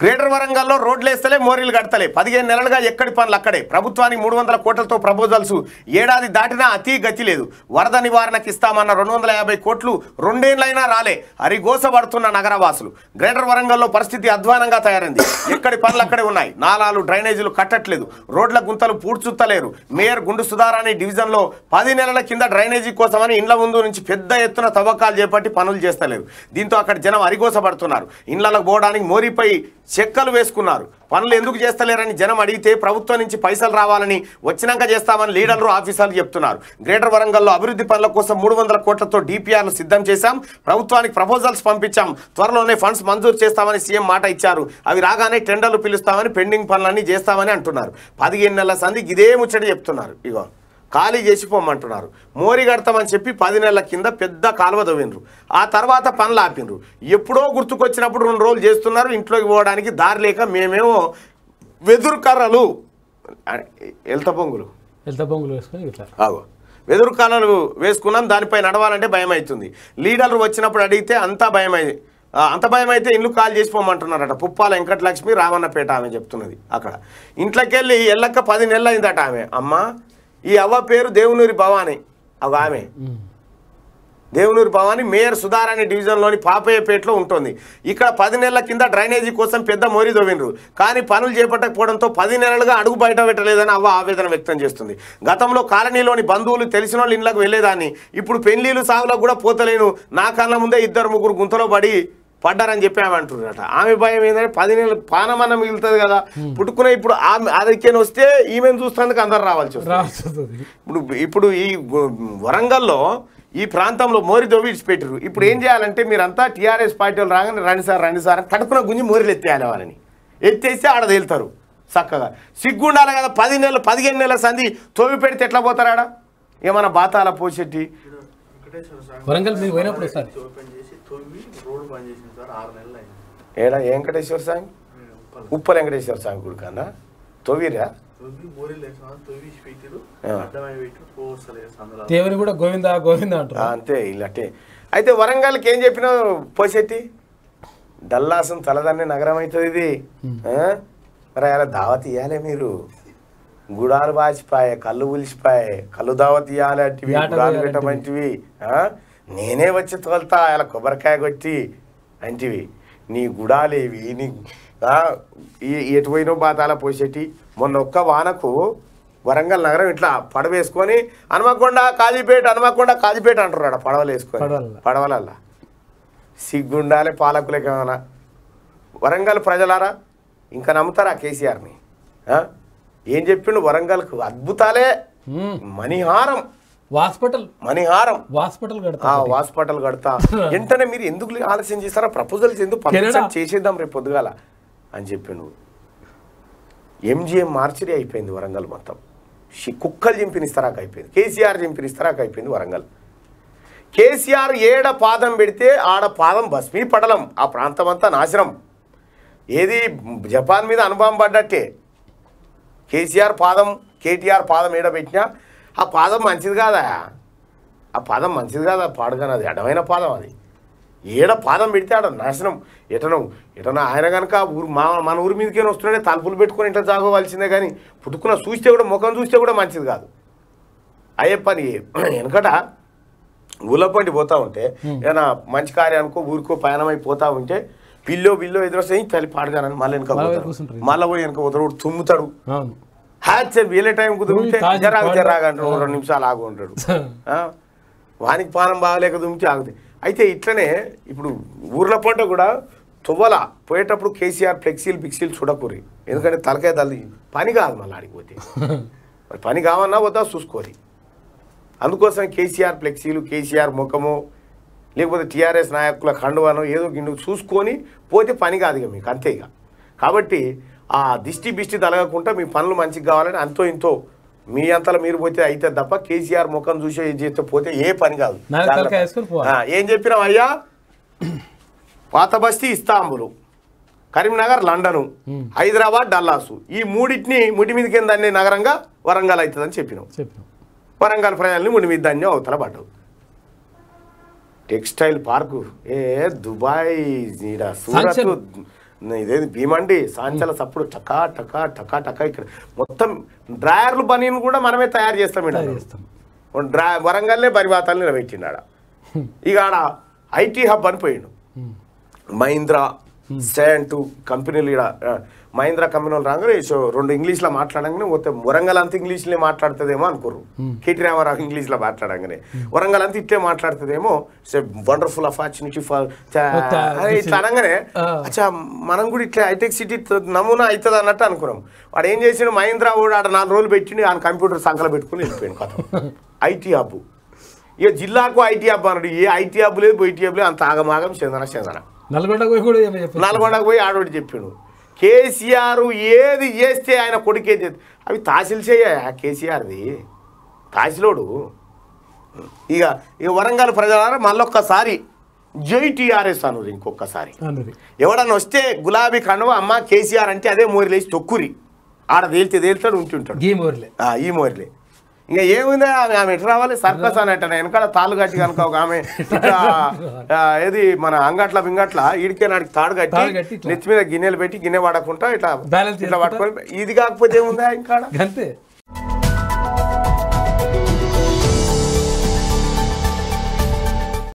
greater వరంగల్లో రోడ్లు వేస్తలే మోరీలు కడతలే పదిహేను నెలలుగా ఎక్కడి పనులు అక్కడే ప్రభుత్వానికి మూడు వందల కోట్లతో ప్రపోజల్స్ ఏడాది దాటినా అతి గతి లేదు వరద నివారణకి ఇస్తామన్న రెండు వందల యాభై కోట్లు రెండేళ్లైనా రాలే అరిగోసబడుతున్న నగరవాసులు గ్రేటర్ వరంగల్లో పరిస్థితి అధ్వానంగా తయారైంది ఎక్కడి పనులు అక్కడే ఉన్నాయి నాలాలు డ్రైనేజీలు కట్టట్లేదు రోడ్ల గుంతలు పూడ్చుత్తలేరు మేయర్ గుండు సుధారాణి డివిజన్లో పది నెలల కింద డ్రైనేజీ కోసమని ఇండ్ల ముందు నుంచి పెద్ద ఎత్తున తవ్వకాలు చేపట్టి పనులు చేస్తలేరు దీంతో అక్కడ జనం అరిగోసబడుతున్నారు ఇండ్లకు పోవడానికి మోరీపై చెక్కలు వేసుకున్నారు పనులు ఎందుకు చేస్తలేరని జనం అడిగితే ప్రభుత్వం నుంచి పైసలు రావాలని వచ్చినాక చేస్తామని లీడర్లు ఆఫీసర్లు చెప్తున్నారు గ్రేటర్ వరంగల్లో అభివృద్ధి పనుల కోసం మూడు వందల కోట్లతో డిపిఆర్లు సిద్ధం చేశాం ప్రభుత్వానికి ప్రపోజల్స్ పంపించాం త్వరలోనే ఫండ్స్ మంజూరు చేస్తామని సీఎం మాట ఇచ్చారు అవి రాగానే టెండర్లు పిలుస్తామని పెండింగ్ పనులన్నీ చేస్తామని అంటున్నారు పదిహేను నెలల సంధికి ఇదే ముచ్చట చెప్తున్నారు ఇగో ఖాళీ చేసిపోమంటున్నారు మోరి కడతామని చెప్పి పది నెలల కింద పెద్ద కాలువ తవ్వినరు ఆ తర్వాత పనులు ఆపినరు ఎప్పుడో గుర్తుకొచ్చినప్పుడు రెండు రోజులు చేస్తున్నారు ఇంట్లోకి పోవడానికి దారి లేక మేమేమో వెదురు కర్రలు ఎల్త పొంగులు ఎల్త పొంగులు వేసుకొని ఆగో వెదురు కర్రలు వేసుకున్నాం దానిపై నడవాలంటే భయం అవుతుంది లీడర్లు వచ్చినప్పుడు అడిగితే అంతా భయం అంత భయం అయితే ఇల్లు కాల్ చేసిపోమంటున్నారట పుప్పాల వెంకటలక్ష్మి రామన్నపేట ఆమె చెప్తున్నది అక్కడ ఇంట్లోకెళ్ళి ఎల్లక్క పది నెలలు అయిందట ఆమె అమ్మ ఈ అవ్వ పేరు దేవునూరి భవాని ఒక ఆమె దేవునూరి భవాని మేయర్ సుధారాణి డివిజన్లోని పాపయ్యపేటలో ఉంటుంది ఇక్కడ పది నెలల కింద డ్రైనేజీ కోసం పెద్ద మోరీ దొవినరు కానీ పనులు చేపట్టకపోవడంతో పది నెలలుగా అడుగు బయట పెట్టలేదని అవ్వ ఆవేదన వ్యక్తం చేస్తుంది గతంలో కాలనీలోని బంధువులు తెలిసిన వాళ్ళు ఇళ్లకు వెళ్ళేదాన్ని ఇప్పుడు పెళ్లిలు సాగులకు కూడా పోతలేను నా కన్నా ముందే ఇద్దరు ముగ్గురు గుంతలో పడి పడ్డారని చెప్పి ఆమె అంటున్నారట ఆమె భయం ఏంటంటే పది నెలలు పానమన్న మిగులుతుంది కదా పుట్టుకునే ఇప్పుడు ఆమె అదికేని వస్తే ఈమెను చూస్తానికి అందరు రావాల్సి ఇప్పుడు ఇప్పుడు ఈ వరంగల్లో ఈ ప్రాంతంలో మోరి దొవిడ్చి పెట్టారు ఇప్పుడు ఏం చేయాలంటే మీరంతా టీఆర్ఎస్ పార్టీ వాళ్ళు రాగానే రండి సార్ రండి సార్ కడుపున గుంజి మోరీలు ఎత్తేయాలి వాళ్ళని ఎత్తేస్తే ఆడ తేలుతారు చక్కగా సిగ్గుండాలి కదా పది నెలలు పదిహేను నెలల సంధి తోవి పెడితే ఎట్లా పోతారాడా ఏమన్నా బాతాల పోసెట్టి వరంగల్ పోయినప్పుడు సార్ ఏడా వెంకటేశ్వర స్వామి ఉప్ప వెంకటేశ్వర స్వామి గుడి కన్నా తొవ్విరా దేవుని అంతే ఇలాంటి అయితే వరంగల్కి ఏం చెప్పినా పోసెట్టి డల్లాసం తలదన్నే నగరం అవుతుంది ఇది మరి అలా దావత్ ఇవ్వాలి మీరు గుడాలు బాచిపాయే కళ్ళు ఉలిసిపాయ కళ్ళు దావత్ ఇయ్యాలి అంటే గుడాలు పెట్టమంటివి నేనే వచ్చి తోలుతా ఇలా కొబ్బరికాయ కొట్టి అంటివి నీ గుడాలేవి నీ ఎటు పోయినో బాతాల పోసేటి మొన్న ఒక్క వానకు వరంగల్ నగరం ఇట్లా పడవేసుకొని హనుమకొండ కాజీపేట హనుమకొండ కాజీపేట అంటున్నాడు పడవలు వేసుకొని పడవలల్ల సిగ్గుండాలి పాలకులకి ఏమైనా వరంగల్ ప్రజలారా ఇంకా నమ్ముతారా కేసీఆర్ని ఏం చెప్పిండు వరంగల్కు అద్భుతాలే మణిహారం హాస్పిటల్ మణిహారం హాస్పిటల్ కడతా వెంటనే మీరు ఎందుకు ఆలస్యం చేస్తారా ప్రపోజల్స్ ఎందుకు చేసేద్దాం రేపు పొద్దుగాల అని చెప్పి నువ్వు ఎంజిఎం మార్చిడి అయిపోయింది వరంగల్ మొత్తం కుక్కలు చింపినిస్తారాకు అయిపోయింది కేసీఆర్ చింపినిస్తారాకు అయిపోయింది వరంగల్ కేసీఆర్ ఏడ పాదం పెడితే ఆడ పాదం భస్మీ పడలం ఆ ప్రాంతం అంతా నాశనం ఏది జపాన్ మీద అనుభవం పడ్డట్టే కేసీఆర్ పాదం కేటీఆర్ పాదం ఏడ పెట్టినా ఆ పాదం మంచిది కాదా ఆ పాదం మంచిది కాదా పాడుగానే అది అడమైన పాదం అది ఏడ పాదం పెడితే ఆడ నాశనం ఎటనో ఎటనో ఆయన కనుక ఊరు మా మన ఊరి మీదకేనా వస్తున్నాడే తలుపులు పెట్టుకొని ఇట్లా జాగోవాల్సిందే కానీ పుట్టుకున్న చూస్తే కూడా ముఖం చూస్తే కూడా మంచిది కాదు అయ్యే పని వెనకట పండి పోతా ఉంటే ఏదైనా మంచి కార్యానికో ఊరికో ప్రయాణం అయిపోతా ఉంటే పిల్లో బిల్లో ఎదురొస్తే తల్లి పాడగానని మళ్ళీ వెనక మళ్ళీ పోయి వెనక పోతారు తుమ్ముతాడు హ్యాచ్ వీళ్ళ టైం కుదిరితే జరాగ జరాగ అంటాడు రెండు నిమిషాలు ఆగు ఉంటాడు వానికి పానం బాగలేక దుమిచి ఆగుతాయి అయితే ఇట్లనే ఇప్పుడు ఊర్ల పంట కూడా తువ్వల పోయేటప్పుడు కేసీఆర్ ఫ్లెక్సీలు ఫిక్సీలు చూడకూరి ఎందుకంటే తలకాయ తల్లి పని కాదు మళ్ళీ ఆడిపోతే మరి పని కావన్నా వద్దా చూసుకోరి అందుకోసం కేసీఆర్ ఫ్లెక్సీలు కేసీఆర్ ముఖము లేకపోతే టీఆర్ఎస్ నాయకుల ఖండవనో ఏదో గిండు చూసుకొని పోతే పని కాదు ఇక మీకు అంతే ఇక కాబట్టి ఆ దిష్టి బిష్టి తలగకుండా మీ పనులు మంచిగా కావాలని అంతో ఇంతో మీ అంతలో మీరు పోతే అయితే తప్ప కేసీఆర్ ముఖం చూసే చేస్తే పోతే ఏ పని కాదు ఏం చెప్పినాం అయ్యా పాత బస్తీ Istanbul Karimnagar London Hyderabad Dallas ఈ మూడింటిని ముడి మీద కింద అనే నగరంగా వరంగల్ అవుతుందని చెప్పినాం వరంగల్ ప్రజల్ని ముడి మీద దాన్ని అవతల పడ్డవు టెక్స్టైల్ పార్కు ఏ దుబాయ్ సూరత్ ఇదేది భీమండి సాయంత్రాల సప్పుడు టకా టకా టకా టకా ఇక్కడ మొత్తం డ్రాయర్లు బనీని కూడా మనమే తయారు చేస్తాం ఇక్కడ డ్రా వరంగల్లే పరివాతాలు నిలబెట్టిండు ఆడ ఇక ఆడ ఐటీ హబ్ అని పోయిండు మహీంద్రా స్టాండ్ టు కంపెనీలు ఇక్కడ మహేంద్ర కంపెనీ వాళ్ళు రాగానే రెండు లో మాట్లాడంగానే పోతే వరంగల్ ఇంగ్లీష్ ఇంగ్లీష్లో మాట్లాడుతుందేమో అనుకోరు కేటీ రామారావు లో మాట్లాడంగానే వరంగల్ అంతా ఇట్లే మాట్లాడుతుందేమో సో వండర్ఫుల్ ఆపర్చునిటీ ఫర్ ఇట్లా అనగానే అచ్చా మనం కూడా ఇట్లా హైటెక్ సిటీ నమూనా అవుతుంది అన్నట్టు అనుకున్నాం వాడు ఏం చేసిండు మహేంద్ర కూడా ఆడ నాలుగు రోజులు పెట్టిండు ఆయన కంప్యూటర్ సంకల పెట్టుకుని వెళ్ళిపోయాడు కథ ఐటీ హబ్ ఇక జిల్లాకు ఐటీ హబ్ అన్నాడు ఏ ఐటీ హబ్ లేదు బయటీ హబ్ లేదు అంత ఆగమాగం చెందన చందన నల్గొండకు పోయి కూడా ఆడోడు చెప్పాడు కేసీఆర్ ఏది చేస్తే ఆయన కొడుకే అవి తహసీల్ చేయ కేసీఆర్ది తాసిలోడు ఇక ఇక వరంగల్ ప్రజలారా మళ్ళొక్కసారి జైటీఆర్ఎస్ అన్నది ఇంకొకసారి ఎవడన్నా వస్తే గులాబీ కండువ అమ్మ కేసీఆర్ అంటే అదే మోరిలేసి తొక్కురి ఆడ తేలితే తేలుతాడు ఉంటుంటాడు ఈ మోరిలే ఈ మోరిలే ఇంకా ఏముంది ఆమె ఆమె ఎటు రావాలి సర్కస్ అని అంటే వెనకాల తాళ్ళు కట్టి కనుక ఒక ఆమె ఏది మన అంగట్ల బింగట్ల ఇడికే నాడికి తాడు కట్టి నెచ్చి మీద గిన్నెలు పెట్టి గిన్నె పడకుండా ఇట్లా ఇట్లా పట్టుకొని ఇది కాకపోతే ఏముందా ఇంకా అంతే